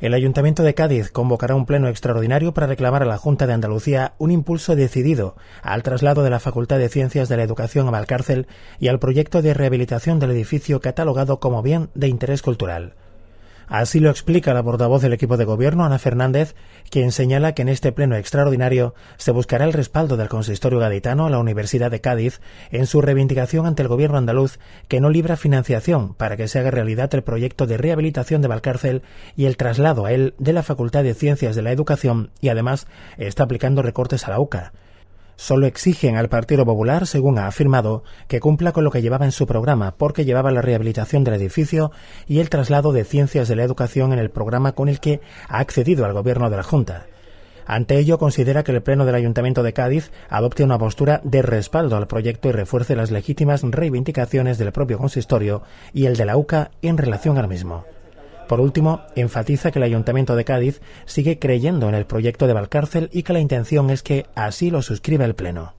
El Ayuntamiento de Cádiz convocará un pleno extraordinario para reclamar a la Junta de Andalucía un impulso decidido al traslado de la Facultad de Ciencias de la Educación a Valcárcel y al proyecto de rehabilitación del edificio catalogado como bien de interés cultural. Así lo explica la portavoz del equipo de gobierno, Ana Fernández, quien señala que en este pleno extraordinario se buscará el respaldo del consistorio gaditano a la Universidad de Cádiz en su reivindicación ante el gobierno andaluz que no libra financiación para que se haga realidad el proyecto de rehabilitación de Valcárcel y el traslado a él de la Facultad de Ciencias de la Educación y además está aplicando recortes a la UCA. Solo exigen al Partido Popular, según ha afirmado, que cumpla con lo que llevaba en su programa, porque llevaba la rehabilitación del edificio y el traslado de ciencias de la educación en el programa con el que ha accedido al gobierno de la Junta. Ante ello, considera que el Pleno del Ayuntamiento de Cádiz adopte una postura de respaldo al proyecto y refuerce las legítimas reivindicaciones del propio consistorio y el de la UCA en relación al mismo. Por último, enfatiza que el Ayuntamiento de Cádiz sigue creyendo en el proyecto de Valcárcel y que la intención es que así lo suscriba el Pleno.